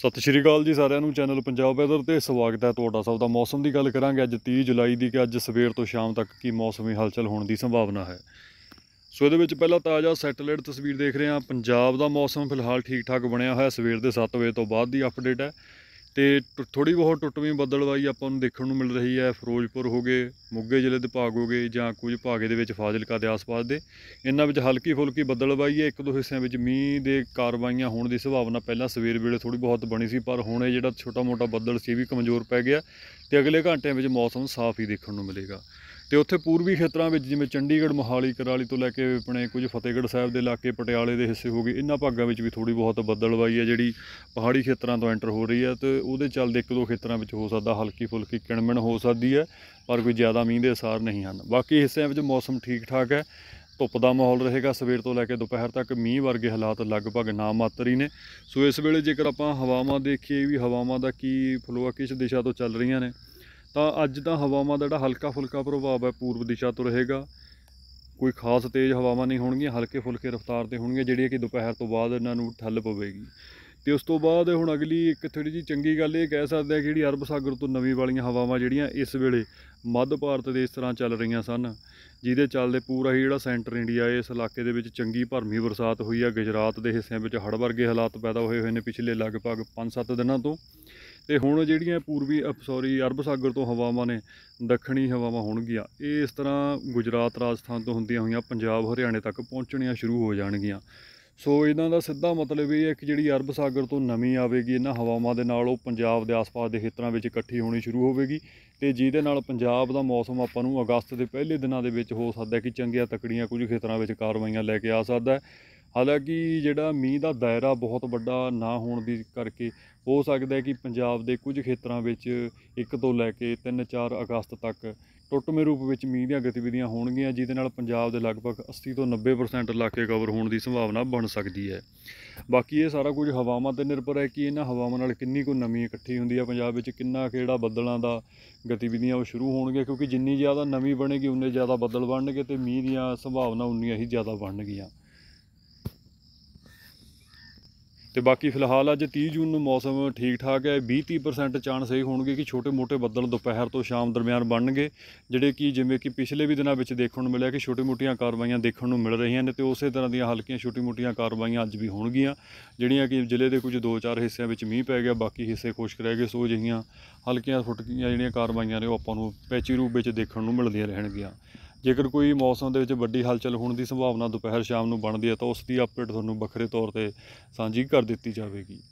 ਸਤਿ ਸ਼੍ਰੀ ਅਕਾਲ ਜੀ ਸਾਰਿਆਂ ਨੂੰ ਚੈਨਲ ਪੰਜਾਬ ਵੈਦਰ ਤੇ ਸਵਾਗਤ ਹੈ ਤੁਹਾਡਾ ਸਭ ਦਾ ਮੌਸਮ ਦੀ ਗੱਲ ਕਰਾਂਗੇ ਅੱਜ 30 ਜੁਲਾਈ ਦੀ ਕਿ ਅੱਜ ਸਵੇਰ ਤੋਂ ਸ਼ਾਮ ਤੱਕ ਕੀ ਮੌਸਮੀ ਹਲਚਲ ਹੋਣ ਦੀ ਸੰਭਾਵਨਾ ਹੈ ਸੋ ਇਹਦੇ ਵਿੱਚ ਪਹਿਲਾਂ ਤਾਜ਼ਾ ਸੈਟੇਲਾਈਟ ਤਸਵੀਰ ਦੇਖ ਰਹੇ ਹਾਂ ਪੰਜਾਬ ਦਾ ਮੌਸਮ ਫਿਲਹਾਲ ਠੀਕ ਠਾਕ ਬਣਿਆ ਹੋਇਆ ਸਵੇਰ ਦੇ 7 ਵਜੇ ਤੋਂ ਬਾਅਦ ਦੀ ਅਪਡੇਟ ਹੈ ਤੇ ਥੋੜੀ ਬਹੁਤ ਟੁੱਟਵੀਂ ਬੱਦਲਵਾਈ ਆਪਾਂ ਨੂੰ ਦੇਖਣ ਨੂੰ ਮਿਲ ਰਹੀ ਹੈ ਫਿਰੋਜ਼ਪੁਰ ਹੋ ਗਏ ਜ਼ਿਲ੍ਹੇ ਦੇ ਭਾਗ ਹੋ ਗਏ ਜਾਂ ਕੁਝ ਭਾਗੇ ਦੇ ਵਿੱਚ ਫਾਜ਼ਿਲਕਾ ਦੇ ਆਸ-ਪਾਸ ਦੇ ਇਹਨਾਂ ਵਿੱਚ ਹਲਕੀ ਫੁਲਕੀ ਬੱਦਲਵਾਈ ਹੈ ਇੱਕ ਦੋ ਹਿੱਸਿਆਂ ਵਿੱਚ ਮੀਂਹ ਦੇ ਕਾਰਵਾਈਆਂ ਹੋਣ ਦੀ ਸੰਭਾਵਨਾ ਪਹਿਲਾਂ ਸਵੇਰ ਵੇਲੇ ਥੋੜੀ ਬਹੁਤ ਬਣੀ ਸੀ ਪਰ ਹੁਣ ਇਹ ਜਿਹੜਾ ਛੋਟਾ-ਮੋਟਾ ਬੱਦਲ ਸੀ ਵੀ ਕਮਜ਼ੋਰ ਪੈ ਗਿਆ ਤੇ ਅਗਲੇ ਘੰਟਿਆਂ ਵਿੱਚ ਮੌਸਮ ਸਾਫ਼ ਹੀ ਦੇਖਣ ਨੂੰ ਮਿਲੇਗਾ ਤੇ ਉੱਥੇ ਪੂਰਬੀ ਖੇਤਰਾਂ ਵਿੱਚ ਜਿਵੇਂ ਚੰਡੀਗੜ੍ਹ ਮੋਹਾਲੀ ਕਰਾਲੀ ਤੋਂ ਲੈ ਕੇ ਆਪਣੇ ਕੁਝ ਫਤਿਹਗੜ੍ਹ ਸਾਹਿਬ ਦੇ ਇਲਾਕੇ ਪਟਿਆਲੇ ਦੇ ਹਿੱਸੇ ਹੋ ਗਏ ਇਹਨਾਂ ਭਾਗਾਂ ਵਿੱਚ ਵੀ ਥੋੜੀ ਬਹੁਤ ਬੱਦਲਵਾਈ ਹੈ ਜਿਹੜੀ ਪਹਾੜੀ ਖੇਤਰਾਂ ਤੋਂ ਐਂਟਰ ਹੋ ਰਹੀ ਹੈ ਤੇ ਉਹਦੇ ਚੱਲਦੇ ਇੱਕ ਦੋ ਖੇਤਰਾਂ ਵਿੱਚ ਹੋ ਸਕਦਾ ਹਲਕੀ ਫੁਲਕੀ ਕਿਣਮਣ ਹੋ ਸਕਦੀ ਹੈ ਪਰ ਕੋਈ ਜ਼ਿਆਦਾ ਮੀਂਹ ਦੇ ਅਸਰ ਨਹੀਂ ਹਨ ਬਾਕੀ ਹਿੱਸਿਆਂ ਵਿੱਚ ਮੌਸਮ ਠੀਕ ਠਾਕ ਹੈ ਧੁੱਪ ਦਾ ਮਾਹੌਲ ਰਹੇਗਾ ਸਵੇਰ ਤੋਂ ਲੈ ਕੇ ਦੁਪਹਿਰ ਤੱਕ ਮੀਂਹ ਵਰਗੇ ਹਾਲਾਤ ਲਗਭਗ ਨਾ ਮਾਤਰ ਹੀ ਨੇ ਸੋ ਇਸ ਵੇਲੇ ਜੇਕਰ ਆਪਾਂ ਹਵਾਵਾਂ ਦੇਖੀਏ ਵੀ ਹਵਾਵਾਂ ਦਾ ਕੀ ਫਲੋ ਕਿਸ ਦਿਸ਼ਾ ਤੋਂ ਚੱਲ ਰਹੀਆਂ ਨੇ ਤਾਂ ਅੱਜ ਦਾ ਹਵਾਵਾਂ ਦਾ ਜਿਹੜਾ ਹਲਕਾ ਫੁਲਕਾ ਪ੍ਰਭਾਵ ਹੈ ਪੂਰਬ ਦਿਸ਼ਾ ਤੋਂ ਰਹੇਗਾ ਕੋਈ ਖਾਸ ਤੇਜ਼ ਹਵਾਵਾਂ ਨਹੀਂ ਹੋਣਗੀਆਂ ਹਲਕੇ ਫੁਲਕੇ ਰਫ਼ਤਾਰ ਤੇ ਹੋਣਗੀਆਂ ਜਿਹੜੀਆਂ ਕਿ ਦੁਪਹਿਰ ਤੋਂ ਬਾਅਦ ਇਹਨਾਂ ਨੂੰ ਠੱਲ ਪਵੇਗੀ ਤੇ ਉਸ ਤੋਂ ਬਾਅਦ ਹੁਣ ਅਗਲੀ ਇੱਕ ਥੋੜੀ ਜੀ ਚੰਗੀ ਗੱਲ ਇਹ ਕਹਿ ਸਕਦੇ ਆ ਕਿ ਜਿਹੜੀ ਅਰਬ ਸਾਗਰ ਤੋਂ ਨਵੀਂ ਵਾਲੀਆਂ ਹਵਾਵਾਂ ਜਿਹੜੀਆਂ ਇਸ ਵੇਲੇ ਮੱਧ ਭਾਰਤ ਦੇ ਇਸ ਤਰ੍ਹਾਂ ਚੱਲ ਰਹੀਆਂ ਸਨ ਜਿਹਦੇ ਚੱਲਦੇ ਪੂਰਾ ਹੀ ਜਿਹੜਾ ਸੈਂਟਰ ਇੰਡੀਆ ਇਸ ਇਲਾਕੇ ਦੇ ਵਿੱਚ ਚੰਗੀ ਭਰਮੀ ਬਰਸਾਤ ਹੋਈ ਆ ਗੁਜਰਾਤ ਦੇ ਹਿੱਸਿਆਂ ਵਿੱਚ ਹੜ ਵਰਗੇ ਹਾਲਾਤ ਪੈਦਾ ਹੋਏ ਹੋਏ ਨੇ ਪਿਛਲੇ ਲਗਭਗ 5-7 ਦਿਨਾਂ ਤੋਂ ਤੇ ਹੁਣ ਜਿਹੜੀਆਂ ਪੂਰਬੀ ਸੌਰੀ ਅਰਬ ਸਾਗਰ ਤੋਂ ਹਵਾਵਾਂ ਨੇ ਦੱਖਣੀ ਹਵਾਵਾਂ ਹੋਣਗੀਆਂ ਇਹ ਇਸ ਤਰ੍ਹਾਂ ਗੁਜਰਾਤ ਰਾਜਸਥਾਨ ਤੋਂ ਹੁੰਦੀਆਂ ਹੋਈਆਂ ਪੰਜਾਬ ਹਰਿਆਣੇ ਤੱਕ ਪਹੁੰਚਣੀਆਂ ਸ਼ੁਰੂ ਹੋ ਜਾਣਗੀਆਂ ਸੋ ਇਹਨਾਂ ਦਾ ਸਿੱਧਾ ਮਤਲਬ ਇਹ ਹੈ ਕਿ ਜਿਹੜੀ ਅਰਬ ਸਾਗਰ ਤੋਂ ਨਮੀ ਆਵੇਗੀ ਇਹਨਾਂ ਹਵਾਵਾਂ ਦੇ ਨਾਲ ਉਹ ਪੰਜਾਬ ਦੇ ਆਸ-ਪਾਸ ਦੇ ਖੇਤਰਾਂ ਵਿੱਚ ਇਕੱਠੀ ਹੋਣੀ ਸ਼ੁਰੂ ਹੋਵੇਗੀ ਤੇ ਜਿਹਦੇ ਨਾਲ ਪੰਜਾਬ ਦਾ ਮੌਸਮ ਆਪਾਂ ਨੂੰ ਅਗਸਤ ਦੇ ਪਹਿਲੇ ਦਿਨਾਂ ਦੇ ਵਿੱਚ ਹੋ ਸਕਦਾ ਕਿ ਚੰਗੀਆਂ ਤਕੜੀਆਂ ਕੁਝ ਖੇਤਰਾਂ ਵਿੱਚ ਕਾਰਵਾਈਆਂ ਲੈ ਕੇ ਆ ਸਕਦਾ ਹਾਲਾਂਕਿ ਜਿਹੜਾ ਮੀਂਹ ਦਾ ਦਾਇਰਾ ਬਹੁਤ ਵੱਡਾ ਨਾ ਹੋਣ ਦੀ ਕਰਕੇ ਹੋ ਸਕਦਾ ਹੈ ਕਿ ਪੰਜਾਬ ਦੇ ਕੁਝ ਖੇਤਰਾਂ ਵਿੱਚ 1 ਤੋਂ ਲੈ ਕੇ 3-4 ਅਗਸਤ ਤੱਕ ਟੋਟਮੇ ਰੂਪ ਵਿੱਚ ਮੀਂਹ ਦੀਆਂ ਗਤੀਵਿਧੀਆਂ ਹੋਣਗੀਆਂ ਜਿਹਦੇ ਨਾਲ ਪੰਜਾਬ ਦੇ ਲਗਭਗ 80 ਤੋਂ 90% ਇਲਾਕੇ ਕਵਰ ਹੋਣ ਦੀ ਸੰਭਾਵਨਾ ਬਣ ਸਕਦੀ ਹੈ ਬਾਕੀ ਇਹ ਸਾਰਾ ਕੁਝ ਹਵਾਵਾਂ ਤੇ ਨਿਰਭਰ ਹੈ ਕਿ ਇਹਨਾਂ ਹਵਾਵਾਂ ਨਾਲ ਕਿੰਨੀ ਕੋ ਨਮੀ ਇਕੱਠੀ ਹੁੰਦੀ ਹੈ ਪੰਜਾਬ ਵਿੱਚ ਕਿੰਨਾ ਕਿਹੜਾ ਬੱਦਲਾਂ ਦਾ ਗਤੀਵਿਧੀਆਂ ਉਹ ਸ਼ੁਰੂ ਹੋਣਗੇ ਕਿਉਂਕਿ ਜਿੰਨੀ ਜ਼ਿਆਦਾ ਨਮੀ ਬਣੇਗੀ ਉਨੇ ਜ਼ਿਆਦਾ ਬੱਦਲ ਬਣਨਗੇ ਤੇ ਮੀਂਹ ਦੀਆਂ ਸੰਭਾਵਨਾ ਉਨੀਆਂ ਹੀ ਜ਼ਿਆਦਾ ਬਣਨਗੀਆਂ ਤੇ ਬਾਕੀ ਫਿਲਹਾਲ ਅੱਜ 30 ਜੂਨ ਨੂੰ ਮੌਸਮ ਠੀਕ ਠਾਕ ਹੈ 20-30% ਚਾਂਸ ਹੈ ਹੋਣਗੇ ਕਿ ਛੋਟੇ-ਮੋਟੇ ਬੱਦਲ ਦੁਪਹਿਰ ਤੋਂ ਸ਼ਾਮ ਦਰਮਿਆਨ ਬਣਨਗੇ ਜਿਹੜੇ ਕਿ ਜਿਵੇਂ ਕਿ ਪਿਛਲੇ ਵੀ ਦਿਨਾਂ ਵਿੱਚ ਦੇਖਣ ਨੂੰ ਮਿਲਿਆ ਕਿ ਛੋਟੇ-ਮੋਟੀਆਂ ਕਾਰਵਾਈਆਂ ਦੇਖਣ ਨੂੰ ਮਿਲ ਰਹੀਆਂ ਨੇ ਤੇ ਉਸੇ ਤਰ੍ਹਾਂ ਦੀਆਂ ਹਲਕੀਆਂ ਛੋਟੀ-ਮੋਟੀਆਂ ਕਾਰਵਾਈਆਂ ਅੱਜ ਵੀ ਹੋਣਗੀਆਂ ਜਿਹੜੀਆਂ ਕਿ ਜ਼ਿਲ੍ਹੇ ਦੇ ਕੁਝ 2-4 ਹਿੱਸਿਆਂ ਵਿੱਚ ਮੀਂਹ ਪੈ ਗਿਆ ਬਾਕੀ ਹਿੱਸੇ ਖੁਸ਼ਕ ਰਹਿ ਗਏ ਸੋ ਜਿਹੀਆਂ ਹਲਕੀਆਂ ਫੁਟਕੀਆਂ ਜਿਹੜੀਆਂ ਕਾਰਵਾਈਆਂ ਨੇ ਉਹ ਆਪਾਂ ਨੂੰ ਪੈਚੀ ਰੂਪ ਵਿੱਚ ਦੇਖਣ ਨੂੰ ਮਿਲਦੀਆਂ ਰਹਿਣਗੀਆਂ ਜੇਕਰ ਕੋਈ ਮੌਸਮ ਦੇ ਵਿੱਚ ਵੱਡੀ ਹਲਚਲ ਹੋਣ ਦੀ ਸੰਭਾਵਨਾ ਦੁਪਹਿਰ ਸ਼ਾਮ ਨੂੰ ਬਣਦੀ ਹੈ ਤਾਂ ਉਸ ਦੀ ਅਪਡੇਟ ਤੁਹਾਨੂੰ ਵੱਖਰੇ ਤੌਰ ਤੇ ਸਾਂਝੀ ਕਰ ਦਿੱਤੀ ਜਾਵੇਗੀ